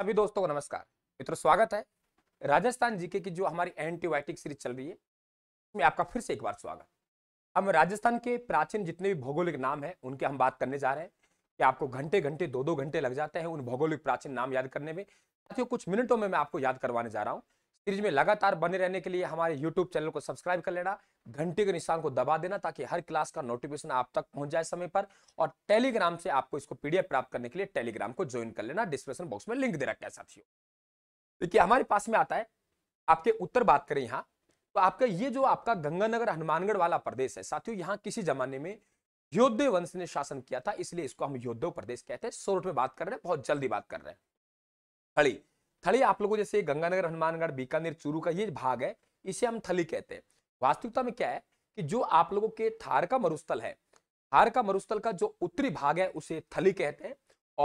सभी दोस्तों को नमस्कार मित्रों स्वागत है राजस्थान जीके की जो हमारी एंटीबायोटिक सीरीज चल रही है उसमें आपका फिर से एक बार स्वागत हम राजस्थान के प्राचीन जितने भी भौगोलिक नाम हैं उनके हम बात करने जा रहे हैं कि आपको घंटे घंटे दो दो घंटे लग जाते हैं उन भौगोलिक प्राचीन नाम याद करने में साथियों कुछ मिनटों में मैं आपको याद करवाने जा रहा हूँ सीरीज में लगातार बने रहने के लिए हमारे यूट्यूब चैनल को सब्सक्राइब कर लेना घंटे के निशान को दबा देना ताकि हर क्लास का नोटिफिकेशन आप तक पहुंच जाए समय पर और टेलीग्राम से आपको इसको पीडीएफ प्राप्त करने के लिए टेलीग्राम को ज्वाइन कर लेना डिस्क्रिप्शन बॉक्स में लिंक दे रखा है साथियों देखिए हमारे पास में आता है आपके उत्तर बात करें यहाँ तो आपका ये जो आपका गंगानगर हनुमानगढ़ वाला प्रदेश है साथियों यहाँ किसी जमाने में योद्धे वंश ने शासन किया था इसलिए इसको हम योद्धव प्रदेश कहते हैं सोरठ में बात कर रहे हैं बहुत जल्दी बात कर रहे हैं खड़ी थली आप लोगों जैसे गंगानगर हनुमानगढ़ बीकानेर चूरू का ये भाग है इसे हम थली कहते हैं वास्तविकता में क्या है कि जो आप लोगों के थार का मरुस्थल है थार का मरुस्थल का जो उत्तरी भाग है उसे थली कहते हैं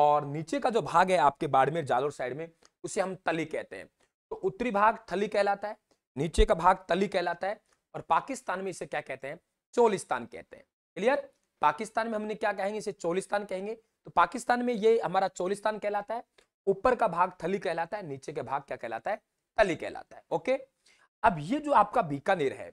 और नीचे का जो भाग है आपके बाड़मेर जालोर साइड में उसे हम तली कहते हैं तो उत्तरी भाग थली कहलाता है नीचे का भाग तली कहलाता है और पाकिस्तान में इसे क्या कहते हैं चोलिस्तान कहते हैं क्लियर पाकिस्तान में हमने क्या कहेंगे इसे चोलिस्तान कहेंगे तो पाकिस्तान में ये हमारा चोलिस्तान कहलाता है ऊपर का भाग थली कहलाता है नीचे के भाग क्या कहलाता है तली कहलाता है ओके अब ये जो आपका बीकानेर है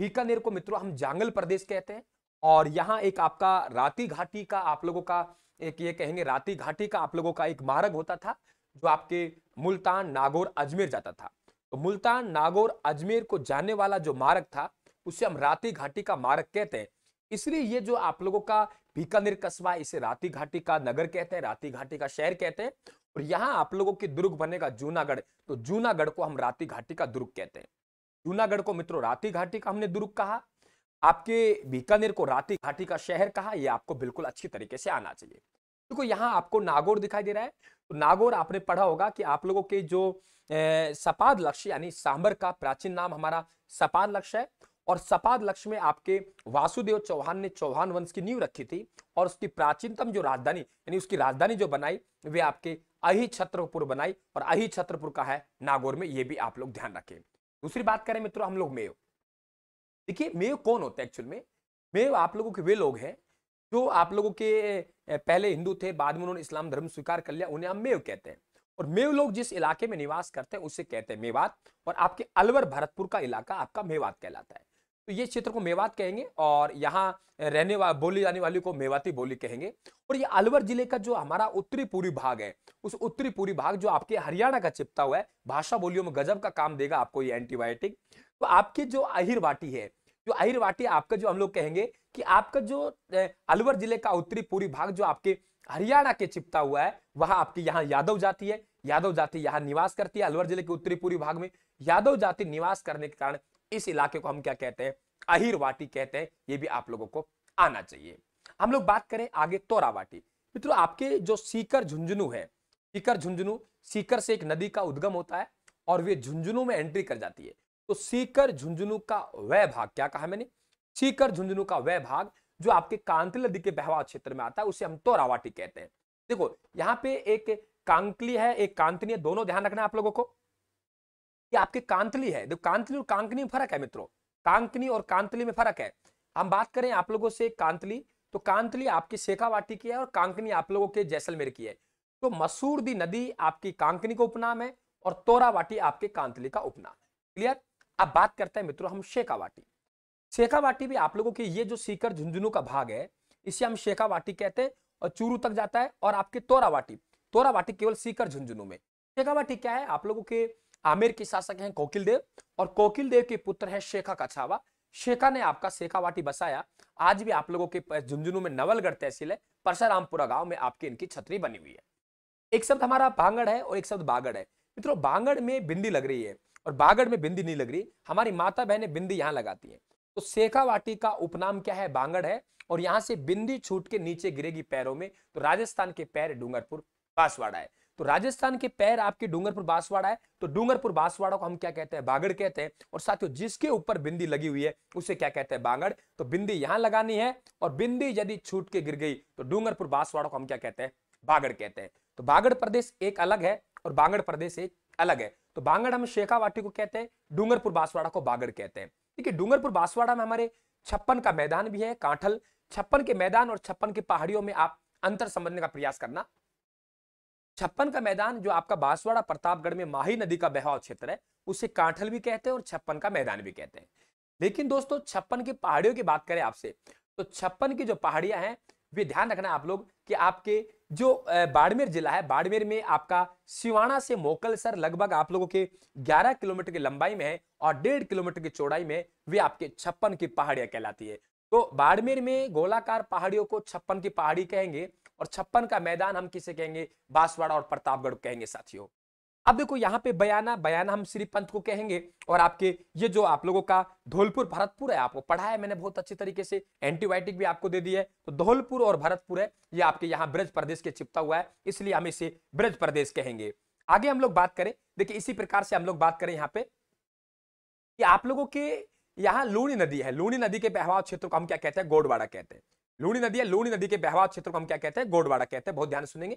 बीकानेर को मित्रों हम जांगल प्रदेश कहते हैं और यहाँ एक आपका राती घाटी का आप लोगों का एक ये कहेंगे राती घाटी का आप लोगों का एक मार्ग होता था जो आपके मुल्तान नागौर अजमेर जाता था तो मुल्तान नागौर अजमेर को जाने वाला जो मार्ग था उसे हम राती घाटी का मार्ग कहते हैं इसलिए ये जो आप लोगों का बीकानेर कस्बा इसे राती घाटी का नगर कहते हैं राती घाटी का शहर कहते हैं और यहाँ आप लोगों की दुर्ग बनेगा जूनागढ़ तो जूनागढ़ को हम राती घाटी का दुर्ग कहते हैं जूनागढ़ को मित्रों राती घाटी का हमने दुर्ग कहा आपके बीकानेर को राती घाटी का शहर कहा यह आपको बिल्कुल अच्छी तरीके से आना चाहिए देखो तो यहाँ आपको नागौर दिखाई दे रहा है तो नागौर आपने पढ़ा होगा कि आप लोगों के जो सपाद लक्ष्य यानी सांबर का प्राचीन नाम हमारा सपाद लक्ष्य है और सपाद लक्ष्य में आपके वासुदेव चौहान ने चौहान वंश की नींव रखी थी और उसकी प्राचीनतम जो राजधानी यानी उसकी राजधानी जो बनाई वे आपके अहि छत्रपुर बनाई और अहि छत्रपुर का है नागौर में ये भी आप लोग ध्यान रखें दूसरी बात करें मित्रों हम लोग मेव देखिए मेव कौन होते हैं एक्चुअल में मेव आप लोगों के वे लोग हैं जो आप लोगों के पहले हिंदू थे बाद में उन्होंने इस्लाम धर्म स्वीकार कर लिया उन्हें हम मेव कहते हैं और मेव लोग जिस इलाके में निवास करते हैं उसे कहते हैं मेवात और आपके अलवर भरतपुर का इलाका आपका मेवात कहलाता है तो ये क्षेत्र को मेवात कहेंगे और यहाँ रहने वा, बोली जाने वाली को मेवाती बोली कहेंगे और ये अलवर जिले का जो हमारा उत्तरी पूरी भाग है उस उत्तरी पूरी भाग जो आपके हरियाणा का चिपता हुआ है भाषा बोलियों में गजब का काम देगा आपको ये एंटीबायोटिक तो आपके जो वाटी है जो वाटी आपका जो हम लोग कहेंगे कि आपका जो अलवर जिले का उत्तरी पूरी भाग जो आपके हरियाणा के चिपता हुआ है वह आपकी यहाँ यादव जाति है यादव जाति यहाँ निवास करती है अलवर जिले के उत्तरी पूरी भाग में यादव जाति निवास करने के कारण इस इलाके को हम क्या कहते हैं अहिर वाटी कहते हैं ये भी आप लोगों को आना चाहिए हम लोग बात करें आगे तोरा वाटी मित्रों तो आपके जो सीकर झुंझुनू है सीकर झुंझुनू सीकर से एक नदी का उद्गम होता है और वे झुंझुनू में एंट्री कर जाती है तो सीकर झुंझुनू का वह भाग क्या कहा मैंने सीकर झुंझुनू का वह भाग जो आपके कांकली नदी के बहवा क्षेत्र में आता है उसे हम तोरावाटी कहते हैं देखो यहाँ पे एक कांकली है एक कांतनी है दोनों ध्यान रखना आप लोगों को ये आपकी कांतली है देखो कांतली और कांकनी में फर्क है मित्रों कांकनी और कांतली में फर्क है हम बात करें आप लोगों से कांतली तो कांतली आपकी शेखावाटी की है और कांकनी आप लोगों के जैसलमेर की है तो मसूर दी नदी आपकी कांकनी का उपनाम है और तोरावाटी आपके कांतली का उपनाम है क्लियर अब बात करते हैं मित्रों हम शेखावाटी शेखावाटी भी आप लोगों की ये जो सीकर झुंझुनू का भाग है इसे हम शेखावाटी कहते हैं और चूरू तक जाता है और आपके तोरावाटी तोरावाटी केवल सीकर झुंझुनू में शेखावाटी क्या है आप लोगों के आमेर के शासक हैं कोकिल देव और कोकिल देव के पुत्र है शेखा कछावा शेखा ने आपका शेखावाटी बसाया आज भी आप लोगों के झुंझुनू में नवलगढ़ तहसील है परसारामपुरा गांव में आपकी इनकी छतरी बनी हुई है एक शब्द हमारा भांगड़ है और एक शब्द बागड़ है मित्रों बांगड़ में बिंदी लग रही है और बागड़ में बिंदी नहीं लग रही हमारी माता बहने बिंदी यहाँ लगाती है तो शेखावाटी का उपनाम क्या है बांगड़ है और यहाँ से बिंदी छूट के नीचे गिरेगी पैरों में तो राजस्थान के पैर डूंगरपुर बांसवाड़ा है तो राजस्थान के पैर आपके डूंगरपुर बांसवाड़ा है तो डूंगरपुर बांसवाड़ा को हम क्या कहते हैं बागड़ कहते हैं और साथियों जिसके ऊपर बिंदी लगी हुई है उसे क्या कहते हैं बागड़ तो बिंदी यहां लगानी है और बिंदी यदि छूट के गिर गई तो डूंगरपुर बांसवाड़ा को हम क्या कहते हैं बागड़ कहते हैं तो बागड़ प्रदेश एक अलग है और बांगड़ प्रदेश एक अलग है तो बांगड़ हम शेखावाटी को कहते हैं डूंगरपुर बांसवाड़ा को बागड़ कहते हैं ठीक है डूंगरपुर बांसवाड़ा में हमारे छप्पन का मैदान भी है कांठल छप्पन के मैदान और छप्पन के पहाड़ियों में आप अंतर समझने का प्रयास करना छप्पन का मैदान जो आपका बांसवाड़ा प्रतापगढ़ में माही नदी का बहाव क्षेत्र है उसे कांठल भी कहते हैं और छप्पन का मैदान भी कहते हैं लेकिन दोस्तों छप्पन की पहाड़ियों की बात करें आपसे तो छप्पन की जो पहाड़ियां हैं वे ध्यान रखना आप लोग कि आपके जो बाड़मेर जिला है बाड़मेर में आपका सिवाना से मोकलसर लगभग आप लोगों के 11 किलोमीटर की लंबाई में है और डेढ़ किलोमीटर की चौड़ाई में वे आपके छप्पन की पहाड़ियां कहलाती है तो बाड़मेर में गोलाकार पहाड़ियों को छप्पन की पहाड़ी कहेंगे और छप्पन का मैदान हम किसे कहेंगे बांसवाड़ा और प्रतापगढ़ कहेंगे साथियों अब देखो यहाँ पे बयाना बयाना हम श्री पंत को कहेंगे और आपके ये जो आप लोगों का धौलपुर भरतपुर है आपको पढ़ा है मैंने बहुत अच्छे तरीके से एंटीबायोटिक भी आपको दे दी है तो धौलपुर और भरतपुर है ये आपके यहाँ ब्रज प्रदेश के चिपता हुआ है इसलिए हम इसे ब्रज प्रदेश कहेंगे आगे हम लोग बात करें देखिए इसी प्रकार से हम लोग बात करें यहाँ पे कि आप लोगों के यहाँ लूणी नदी है लूणी नदी के बहवाव क्षेत्र को हम क्या कहते हैं गोडवाड़ा कहते हैं लूणी नदी है लूणी नदी के बहवा क्षेत्र को हम क्या कहते हैं गोडवाड़ा कहते हैं बहुत ध्यान सुनेंगे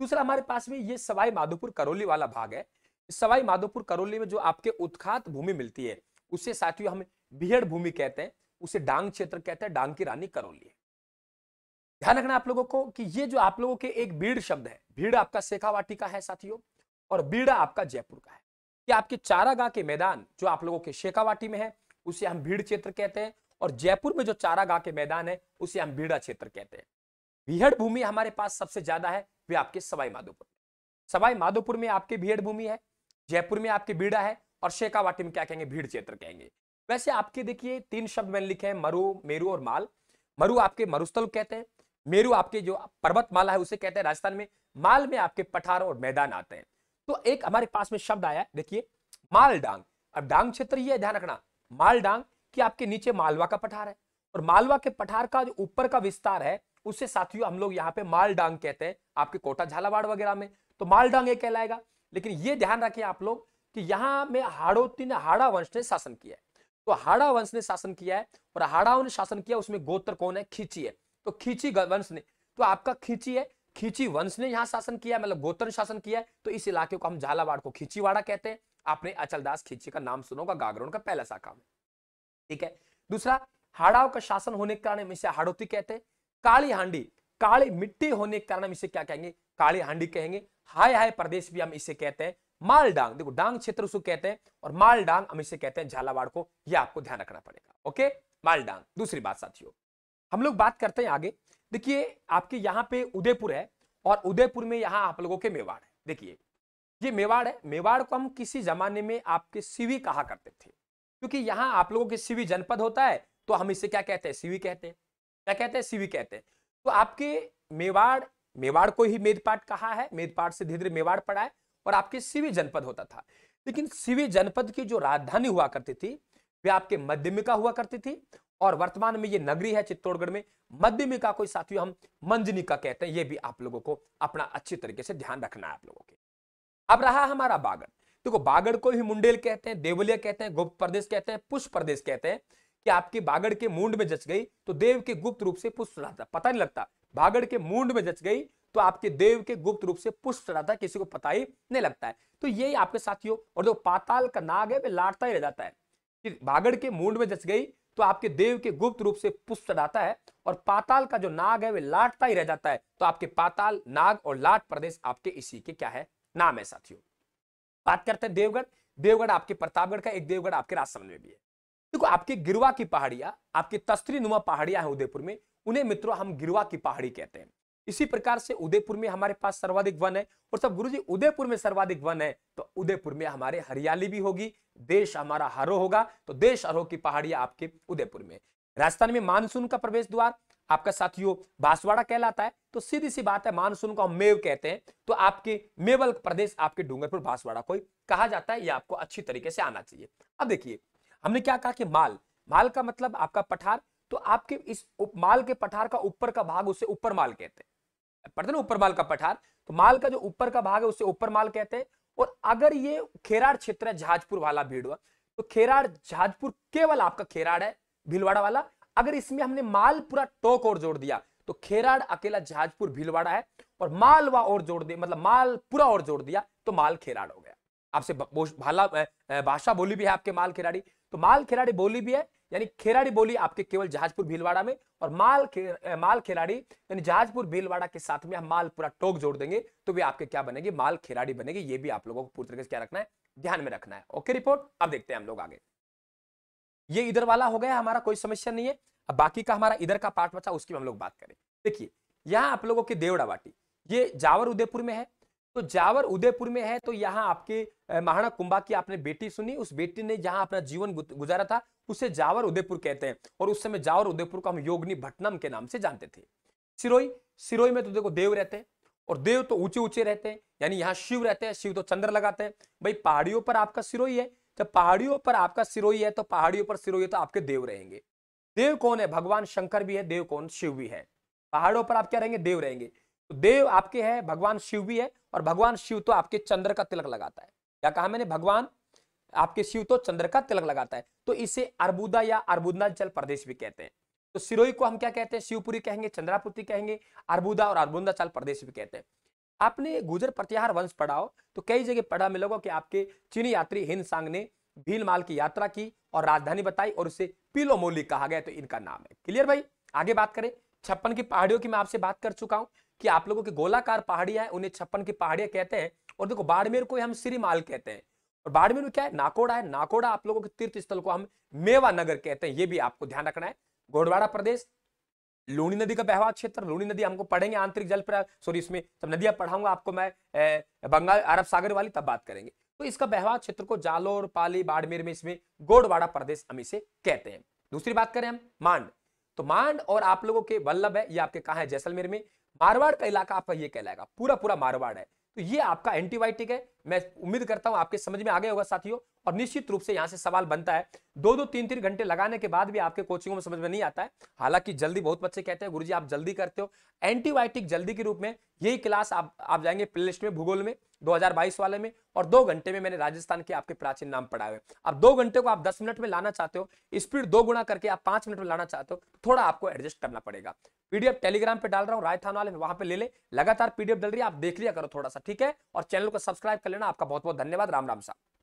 दूसरा हमारे पास में ये सवाई माधोपुर करौली वाला भाग है सवाई माधोपुर करौली में जो आपके उत्खात भूमि मिलती है उसे साथियों हम बिहड़ भूमि कहते हैं उसे डांग क्षेत्र कहते हैं डांग की रानी करौली ध्यान रखना आप लोगों को कि ये जो आप लोगों के एक बीड़ शब्द है भीड़ आपका शेखावाटी का है साथियों और बीड़ा आपका जयपुर का है कि आपके चारागा के मैदान जो आप लोगों के शेखावाटी में है उसे हम भीड़ क्षेत्र कहते हैं और जयपुर में जो चारागाह के मैदान है उसे हम बीड़ा क्षेत्र कहते हैं भीहड़ भूमि हमारे पास सबसे ज्यादा है वे आपके सवाई माधोपुर सवाई माधोपुर में आपके भीहड़ भूमि है जयपुर में आपके बीड़ा है और शेखावाटी में क्या कहेंगे भीड़ क्षेत्र कहेंगे वैसे आपके देखिए तीन शब्द मैंने लिखे हैं मरु मेरू और माल मरु आपके मरुस्थल कहते हैं मेरू आपके जो पर्वत माला है उसे कहते हैं राजस्थान में माल में आपके पठार और मैदान आते हैं तो एक हमारे पास में शब्द आया देखिए माल डांग अब डांग क्षेत्र ही है ध्यान रखना माल डांग कि आपके नीचे मालवा का पठार है और मालवा के पठार का जो ऊपर का विस्तार है उससे साथियों हम लोग यहाँ पे मालडांग कहते हैं आपके कोटा झालावाड़ वगैरह में तो मालडांग कहलाएगा लेकिन ये ध्यान रखिए आप लोग कि यहाँ में हाड़ोती ने हाड़ा वंश ने शासन किया है तो हाड़ा वंश ने शासन किया है और हाड़ाओं ने शासन किया उसमें गोत्र कौन है खींची है तो खींची वंश ने तो आपका खींची है खींची वंश ने यहाँ शासन किया मतलब गोत्र शासन किया है तो इस इलाके को हम झालावाड़ को खींचीवाड़ा कहते हैं आपने अचलदास खींची का नाम सुनोगा गागरोन का पहला शाखा में ठीक है दूसरा हाड़ाओं का शासन होने के कारण इसे हाड़ोती कहते हैं काली हांडी काली मिट्टी होने के कारण हम इसे क्या कहेंगे काली हांडी कहेंगे हाय हाय प्रदेश भी हम इसे कहते हैं माल डांग देखो डांग क्षेत्र उसको कहते हैं और माल डांग हम इसे कहते हैं झालावाड़ को यह आपको ध्यान रखना पड़ेगा ओके माल डांग दूसरी बात साथियों हम लोग बात करते हैं आगे देखिए आपके यहाँ पे उदयपुर है और उदयपुर में यहाँ आप लोगों के मेवाड़ है देखिए ये मेवाड़ है मेवाड़ को हम किसी जमाने में आपके सीवी कहा करते थे क्योंकि यहाँ आप लोगों के सीवी जनपद होता है तो हम इसे क्या कहते हैं सीवी कहते हैं क्या कहते हैं सीवी कहते हैं तो आपके मेवाड़ मेवाड़ को ही मेदपाट कहा है मेदपाट से धीरे धीरे मेवाड़ पड़ा है और आपके सीवी जनपद होता था लेकिन सीवी जनपद की जो राजधानी हुआ करती थी वे आपके मध्यमिका हुआ करती थी और वर्तमान में ये नगरी है चित्तौड़गढ़ में मध्यमिका कोई साथियों हम मंजनिका कहते हैं ये भी आप लोगों को अपना अच्छी तरीके से ध्यान रखना है आप लोगों के अब रहा हमारा बागड़ देखो बागड़ को ही मुंडेल कहते हैं देवलिया कहते हैं गुप्त प्रदेश कहते हैं पुष्प प्रदेश कहते हैं कि आपकी बागड़ के मुंड में जच गई तो देव के गुप्त रूप से पुष्प चढ़ाता पता नहीं लगता बागड़ के मुंड में जच गई तो आपके देव के गुप्त रूप से पुष्प चढ़ाता किसी को पता ही नहीं लगता है तो यही आपके साथियों और जो पाताल का नाग है वे लाटता ही रह जाता है कि बागड़ के मुंड में जच गई तो आपके देव के गुप्त रूप से पुष्प चढ़ाता है और पाताल का जो नाग है वे लाटता ही रह जाता है तो आपके पाताल नाग और लाट प्रदेश आपके इसी के क्या है नाम है साथियों बात करते हैं देवगढ़ देवगढ़ आपके प्रतापगढ़ का एक देवगढ़ आपके राजसमंद में भी है देखो आपके गिरवा की पहाड़ियां आपकी तस्त्री नुमा पहाड़ियां हैं उदयपुर में उन्हें मित्रों हम गिरवा की पहाड़ी कहते हैं इसी प्रकार से उदयपुर में हमारे पास सर्वाधिक वन है और सब गुरु उदयपुर में सर्वाधिक वन है तो उदयपुर में हमारे हरियाली भी होगी देश हमारा हरो होगा तो देश हरो की पहाड़ियां आपके उदयपुर में राजस्थान में मानसून का प्रवेश द्वार आपका साथियों बांसवाड़ा कहलाता है तो सीधी सी बात है मानसून को हम मेव कहते हैं तो आपके मेवल प्रदेश आपके डूंगरपुर बांसवाड़ा को कहा जाता है ये आपको अच्छी तरीके से आना चाहिए अब देखिए हमने क्या कहा कि माल माल का मतलब आपका पठार तो आपके इस माल के पठार का ऊपर का भाग उसे ऊपर माल कहते हैं पढ़ते ना ऊपर माल का पठार तो माल का जो ऊपर का भाग है उसे ऊपर माल कहते हैं और अगर ये खेराड़ क्षेत्र है झाजपुर वाला भीड़ तो खेराड़ झाजपुर केवल आपका खेराड़ है भीलवाड़ा वाला अगर इसमें हमने माल पूरा टोक और जोड़ दिया तो खेराड़ अकेला जहाजपुर भीलवाड़ा है और मालवा और जोड़ दिया मतलब मालपुरा और जोड़ दिया तो माल खेराड़ हो गया आपसे भाला भाषा बोली भी है आपके माल खेराड़ी तो माल खेराड़ी बोली भी है यानी खेराड़ी बोली आपके केवल जहाजपुर भीलवाड़ा में और माल खे, माल खेराड़ी यानी जहाजपुर भीलवाड़ा के साथ में हम माल पूरा टोक जोड़ देंगे तो भी आपके क्या बनेगी माल खेराड़ी बनेगी ये भी आप लोगों को पूरी तरीके से क्या रखना है ध्यान में रखना है ओके रिपोर्ट अब देखते हैं हम लोग आगे ये इधर वाला हो गया हमारा कोई समस्या नहीं है अब बाकी का हमारा इधर का पार्ट बचा उसकी हम लोग बात करें देखिए यहाँ आप लोगों की देवड़ा वाटी ये जावर उदयपुर में है तो जावर उदयपुर में है तो यहाँ आपके महाराणा कुंभा की आपने बेटी सुनी उस बेटी ने जहाँ अपना जीवन गुजारा था उसे जावर उदयपुर कहते हैं और उस समय जावर उदयपुर को हम योगनी भटनम के नाम से जानते थे सिरोई सिरोई में तो देखो देव रहते हैं और देव तो ऊंचे ऊंचे रहते हैं यानी यहाँ शिव रहते हैं शिव तो चंद्र लगाते हैं भाई पहाड़ियों पर आपका सिरोई है जब तो पहाड़ियों पर आपका सिरोही है तो पहाड़ियों पर सिरोही तो आपके देव रहेंगे देव कौन है भगवान शंकर भी है देव कौन शिव भी है पहाड़ों पर आप क्या रहेंगे देव रहेंगे तो देव आपके है भगवान शिव भी है और भगवान शिव तो आपके चंद्र का तिलक लगाता है क्या कहा मैंने भगवान आपके शिव तो चंद्र का तिलक लगाता है तो इसे अर्बुदा या अर्बुदाचल प्रदेश भी कहते हैं तो सिरोही को हम क्या कहते हैं शिवपुरी कहेंगे चंद्रापुरी कहेंगे अर्बुदा और अर्बुदाचल प्रदेश भी कहते हैं आपने गुजर प्रत्याहार वंश पढ़ाओ तो कई जगह पढ़ा मिलेगा कि आपके चीनी यात्री हिंद सांग ने भीलमाल की यात्रा की और राजधानी बताई और उसे पीलोमोली कहा गया तो इनका नाम है क्लियर भाई आगे बात करें छप्पन की पहाड़ियों की मैं आपसे बात कर चुका हूं कि आप लोगों की गोलाकार पहाड़ियां हैं उन्हें छप्पन की पहाड़ियां कहते हैं और देखो बाड़मेर को हम श्रीमाल कहते हैं और बाड़मेर में क्या है नाकोड़ा है नाकोड़ा आप लोगों के तीर्थ स्थल को हम मेवा नगर कहते हैं ये भी आपको ध्यान रखना है घोड़वाड़ा प्रदेश लूणी नदी का बहवा क्षेत्र लूणी नदी हमको पढ़ेंगे आंतरिक जल प्रयाग सॉरी इसमें जब नदियां पढ़ाऊंगा आपको मैं बंगाल अरब सागर वाली तब बात करेंगे तो इसका बहवा क्षेत्र को जालोर पाली बाड़मेर में इसमें गोडवाड़ा प्रदेश हम इसे कहते हैं दूसरी बात करें हम मांड तो मांड और आप लोगों के वल्लभ है ये आपके कहा है जैसलमेर में मारवाड़ का इलाका आपका ये कहलाएगा पूरा पूरा मारवाड़ है तो ये आपका एंटीबायोटिक है मैं उम्मीद करता हूं आपके समझ में आ गया होगा साथियों और निश्चित रूप से यहां से सवाल बनता है दो दो तीन तीन घंटे लगाने के बाद भी आपके कोचिंग में समझ में नहीं आता है हालांकि जल्दी बहुत बच्चे कहते हैं गुरुजी आप जल्दी करते हो एंटीबायोटिक जल्दी के रूप में यही क्लास आप आप जाएंगे प्लेलिस्ट में भूगोल में दो वाले में और दो घंटे में मैंने राजस्थान के आपके प्राचीन नाम पढ़ाए हुए अब दो घंटे को आप दस मिनट में लाना चाहते हो स्पीड दो गुणा करके आप पांच मिनट में लाना चाहते हो थोड़ा आपको एडजस्ट करना पड़ेगा पीडीएफ टेलीग्राम पे डाल रहा हूँ राजस्थान वाले वहां पर ले ले लगातार पीडीएफ डल रही है आप देख लिया करो थोड़ा सा ठीक है और चैनल को सब्सक्राइब कर लेना आपका बहुत बहुत धन्यवाद राम राम साहब